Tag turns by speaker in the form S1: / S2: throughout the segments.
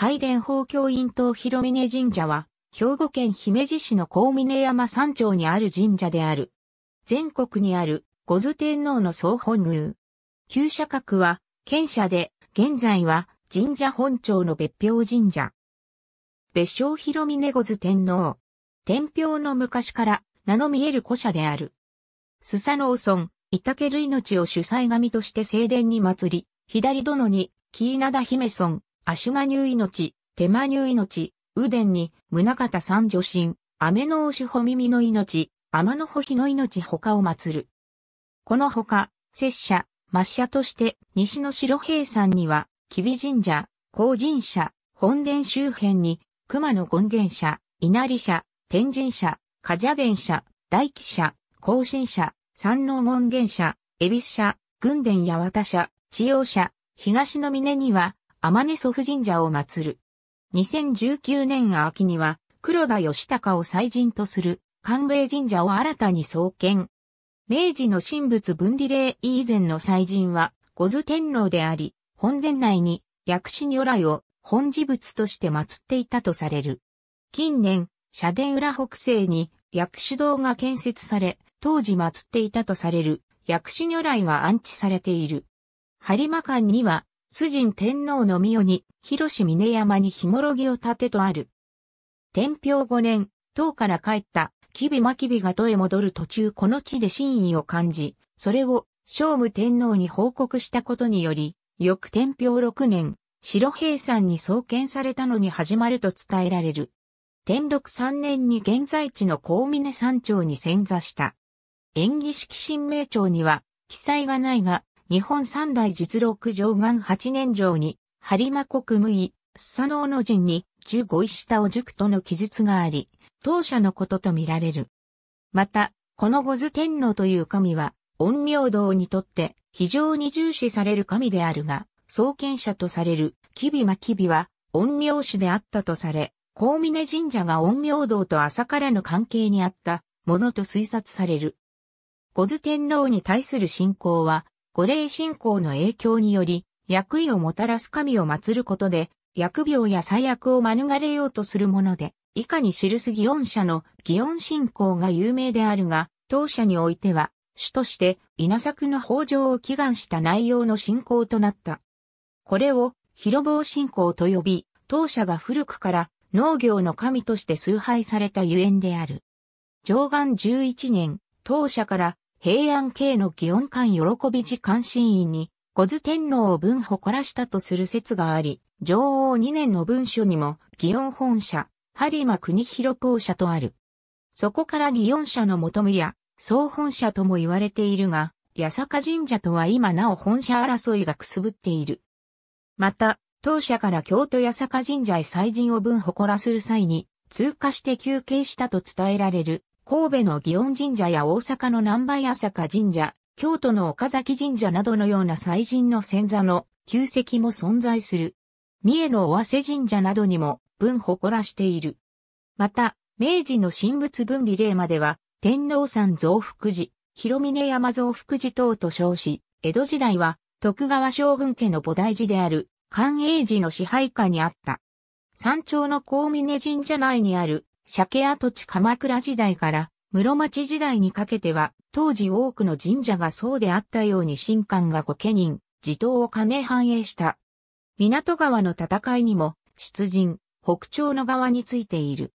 S1: 拝殿法教院東広峰神社は、兵庫県姫路市の高峰山山頂にある神社である。全国にある、五頭天皇の総本宮。旧社格は、県社で、現在は、神社本庁の別表神社。別称広峰五頭天皇。天平の昔から、名の見える古社である。スサノ村、ソン、イタケル命を主催神として正殿に祭り、左殿に、キ稲ナダ姫村、足間ュ命、手間ニ命、右伝に、宗方三女神、雨のおしほ耳の命、天の穂日の命他を祀る。このほか、拙者、末者として、西の白平山には、吉備神社、高神社、本殿周辺に、熊野権現社、稲荷社、天神社、カジャ殿社、大吉社、甲神社、三能門現社、恵比寿社、軍殿八幡社、千代社、東の峰には、天根祖父神社を祀る。2019年秋には、黒田義隆を祭神とする、官兵神社を新たに創建。明治の神仏分離令以前の祭神は、五頭天皇であり、本殿内に薬師如来を本寺仏として祀っていたとされる。近年、社殿裏北西に薬師堂が建設され、当時祀っていたとされる薬師如来が安置されている。播磨館には崇神天皇の御代に、広し峰山にひもろぎを立てとある。天平五年、唐から帰った、吉備真備が都へ戻る途中この地で真意を感じ、それを、聖武天皇に報告したことにより、翌天平六年、白平山に創建されたのに始まると伝えられる。天禄三年に現在地の高峰山頂に潜座した。演技式神明帳には記載がないが、日本三大実録上岸八年城に、播磨国無意、佐能の陣に、十五石下を塾との記述があり、当社のことと見られる。また、この五頭天皇という神は、陰陽道にとって非常に重視される神であるが、創建者とされる、吉備真吉備は、陰陽師であったとされ、高峰神社が陰陽道と朝からの関係にあったものと推察される。五頭天皇に対する信仰は、五霊信仰の影響により、薬意をもたらす神を祀ることで、疫病や災悪を免れようとするもので、以下に記す祇園社の祇園信仰が有名であるが、当社においては、主として稲作の豊穣を祈願した内容の信仰となった。これを広坊信仰と呼び、当社が古くから農業の神として崇拝されたゆえんである。上岸11年、当社から平安系の祇園館喜び寺関心院に、小津天皇を分誇らしたとする説があり、女王2年の文書にも、祇園本社、播磨国広公社とある。そこから祇園社の求むや、総本社とも言われているが、八坂神社とは今なお本社争いがくすぶっている。また、当社から京都八坂神社へ祭神を分誇らする際に、通過して休憩したと伝えられる、神戸の祇園神社や大阪の南波八坂神社、京都の岡崎神社などのような祭神の先座の旧跡も存在する。三重の尾鷲神社などにも分誇らしている。また、明治の神仏分離令までは、天皇山増福寺、広峰山増福寺等と称し、江戸時代は徳川将軍家の菩提寺である、寛永寺の支配下にあった。山頂の高峰神社内にある鮭跡地鎌倉時代から室町時代にかけては、当時多くの神社がそうであったように神官が御家人、地頭を兼ね反映した。港川の戦いにも、出陣、北朝の側についている。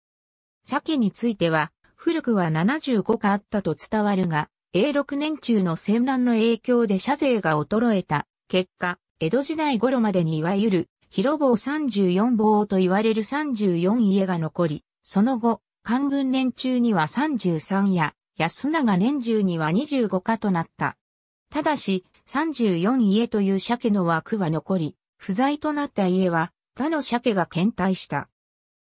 S1: 鮭については、古くは75かあったと伝わるが、永6年中の戦乱の影響で社税が衰えた。結果、江戸時代頃までにいわゆる、広坊34坊と言われる34家が残り、その後、官軍年中には33や、安永年中には25家となった。ただし、34家という鮭の枠は残り、不在となった家は、他の鮭が検体した。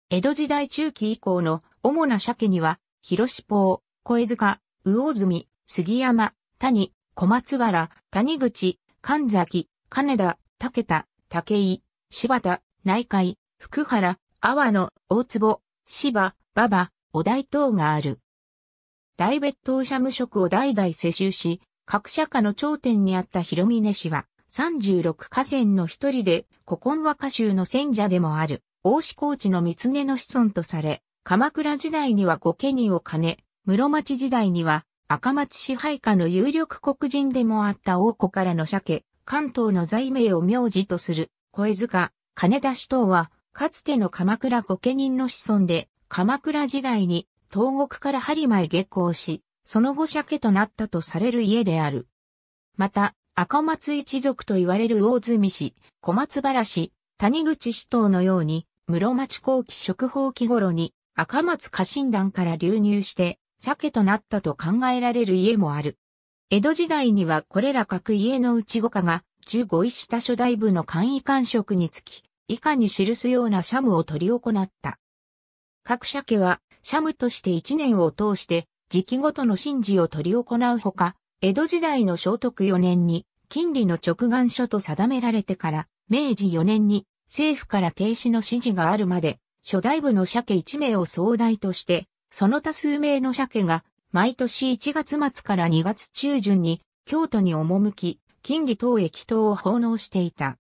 S1: 江戸時代中期以降の主な鮭には、広志港、小江塚、魚住、杉山、谷、小松原、谷口、神崎、金田、武田、武井、柴田、内海、福原、阿波野、大坪、芝、馬場、お大等がある。大別当社無職を代々世襲し、各社家の頂点にあった広峰氏は、36河川の一人で、古今和歌集の先者でもある、大志高地の三つ根の子孫とされ、鎌倉時代には御家人を兼ね、室町時代には赤松支配下の有力黒人でもあった王子からの鮭、関東の財名を名字とする、小江塚、金出し等は、かつての鎌倉御家人の子孫で、鎌倉時代に東国から播磨へ下校し、その後鮭となったとされる家である。また、赤松一族と言われる大住氏、小松原氏、谷口氏等のように、室町後期食法期頃に赤松家臣団から流入して、鮭となったと考えられる家もある。江戸時代にはこれら各家の内五家が、15位下初代部の簡易官職につき、以下に記すような社務を取り行った。各社家は、社務として一年を通して、時期ごとの神事を取り行うほか、江戸時代の聖徳4年に、金利の直眼書と定められてから、明治4年に、政府から停止の指示があるまで、初代部の家1名を総代として、その他数名の家が、毎年1月末から2月中旬に、京都に赴き、金利等駅等を奉納していた。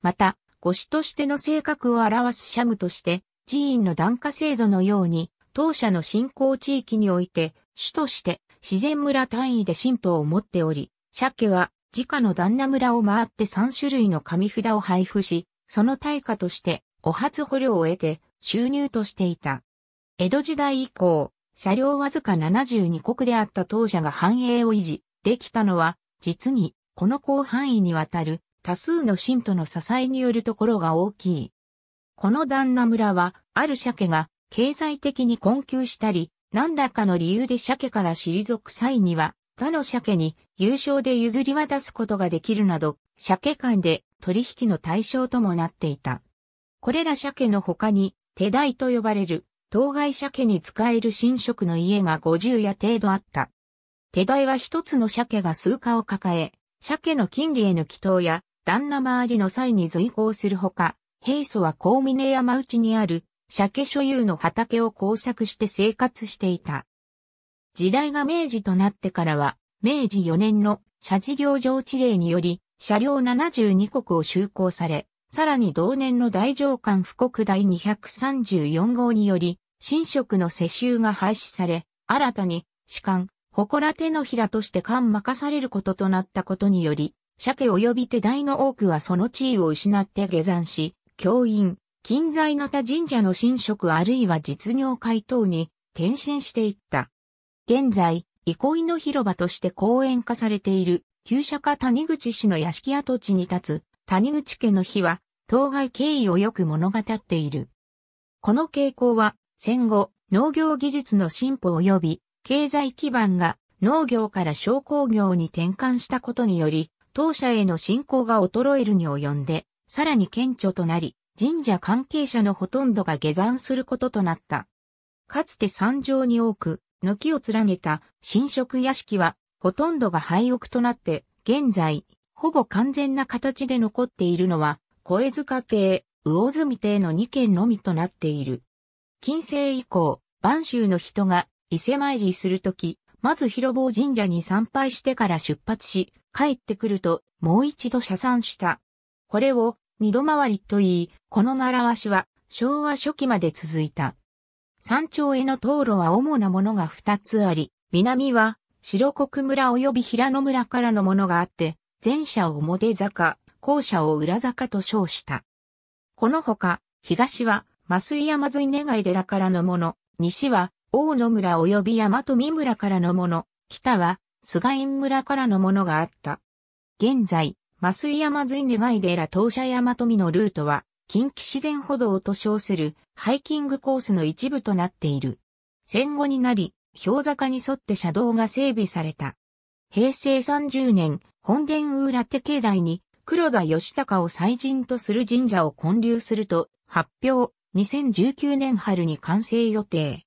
S1: また、語詞としての性格を表す社務として、寺院の檀家制度のように、当社の信仰地域において、主として自然村単位で神道を持っており、ケは自家の旦那村を回って3種類の紙札を配布し、その対価として、お初捕虜を得て収入としていた。江戸時代以降、車両わずか72国であった当社が繁栄を維持できたのは、実にこの広範囲にわたる多数の信徒の支えによるところが大きい。この旦那村は、ある鮭が経済的に困窮したり、何らかの理由で鮭から退く際には、他の鮭に優勝で譲り渡すことができるなど、鮭間で取引の対象ともなっていた。これら鮭の他に、手代と呼ばれる、当該鮭に使える新職の家が50屋程度あった。手代は一つの鮭が数家を抱え、鮭の金利への祈祷や旦那周りの際に随行するほか、平素は高峰山内にある鮭所有の畑を工作して生活していた。時代が明治となってからは、明治4年の社事業上地令により、車両72国を就航され、さらに同年の大上官布告第234号により、新職の世襲が廃止され、新たに、士官、祠手のひらとして官任されることとなったことにより、鮭及び手代の多くはその地位を失って下山し、教員、近在の他神社の神職あるいは実業界等に転身していった。現在、憩いの広場として公園化されている、旧社家谷口氏の屋敷跡地に立つ、谷口家の日は、当該経緯をよく物語っている。この傾向は、戦後、農業技術の進歩及び、経済基盤が農業から商工業に転換したことにより、当社への信仰が衰えるに及んで、さらに顕著となり、神社関係者のほとんどが下山することとなった。かつて山上に多く、軒を連ねた新職屋敷は、ほとんどが廃屋となって、現在、ほぼ完全な形で残っているのは、小江塚邸、魚住邸の2軒のみとなっている。近世以降、晩秋の人が伊勢参りするとき、まず広坊神社に参拝してから出発し、帰ってくると、もう一度射算した。これを、二度回りと言い、この習わしは、昭和初期まで続いた。山頂への道路は主なものが二つあり、南は、白国村及び平野村からのものがあって、前者を表坂、後者を裏坂と称した。このほか、東は、増井山沿い願い寺からのもの、西は、大野村及び山と三村からのもの、北は、菅院村からのものがあった。現在、増井山随願い寺東社山富のルートは、近畿自然歩道と称するハイキングコースの一部となっている。戦後になり、氷坂に沿って車道が整備された。平成30年、本殿浦手境内に黒田義高を祭神とする神社を建立すると発表、2019年春に完成予定。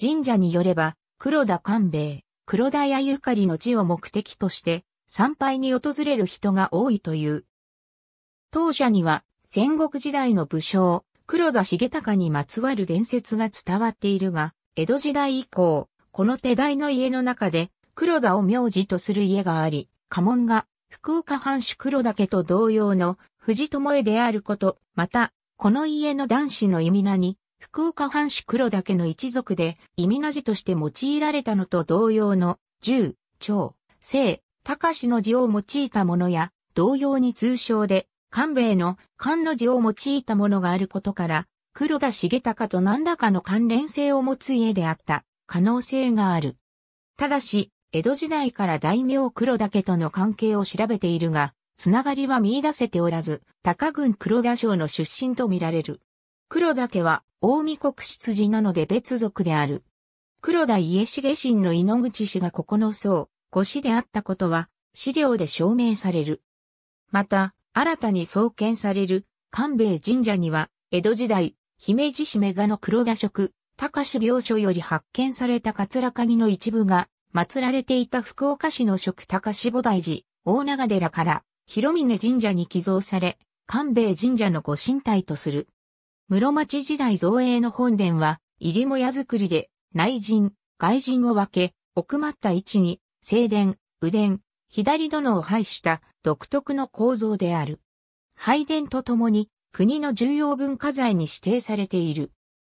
S1: 神社によれば、黒田官兵衛、黒田屋ゆかりの地を目的として参拝に訪れる人が多いという。当社には戦国時代の武将、黒田重隆にまつわる伝説が伝わっているが、江戸時代以降、この手代の家の中で黒田を名字とする家があり、家紋が福岡藩主黒田家と同様の藤友江であること、また、この家の男子の意味名に、福岡藩主黒岳の一族で、意味なじとして用いられたのと同様の、十、長、聖、隆の字を用いたものや、同様に通称で、官兵衛の官の字を用いたものがあることから、黒田重隆と何らかの関連性を持つ家であった可能性がある。ただし、江戸時代から大名黒岳との関係を調べているが、つながりは見出せておらず、高郡黒田省の出身とみられる。黒岳は大見国出自なので別族である。黒田家重臣の井ノ口氏がここの僧、五氏であったことは、資料で証明される。また、新たに創建される、官兵衛神社には、江戸時代、姫路市メ賀の黒田職、高志病所より発見された桂鍵の一部が、祀られていた福岡市の職高志菩提寺、大長寺から、広峰神社に寄贈され、官兵衛神社のご神体とする。室町時代造営の本殿は、入りもや作りで、内陣、外陣を分け、奥まった位置に、正殿、右殿、左殿を配した独特の構造である。拝殿とともに、国の重要文化財に指定されている。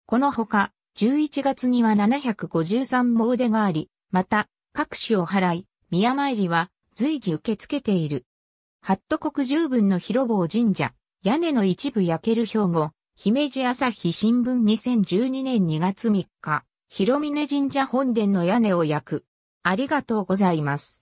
S1: このほか、11月には753詣でがあり、また、各種を払い、宮参りは随時受け付けている。ハット国十分の広坊神社、屋根の一部焼ける兵庫、姫路朝日新聞2012年2月3日、広峰神社本殿の屋根を焼く。ありがとうございます。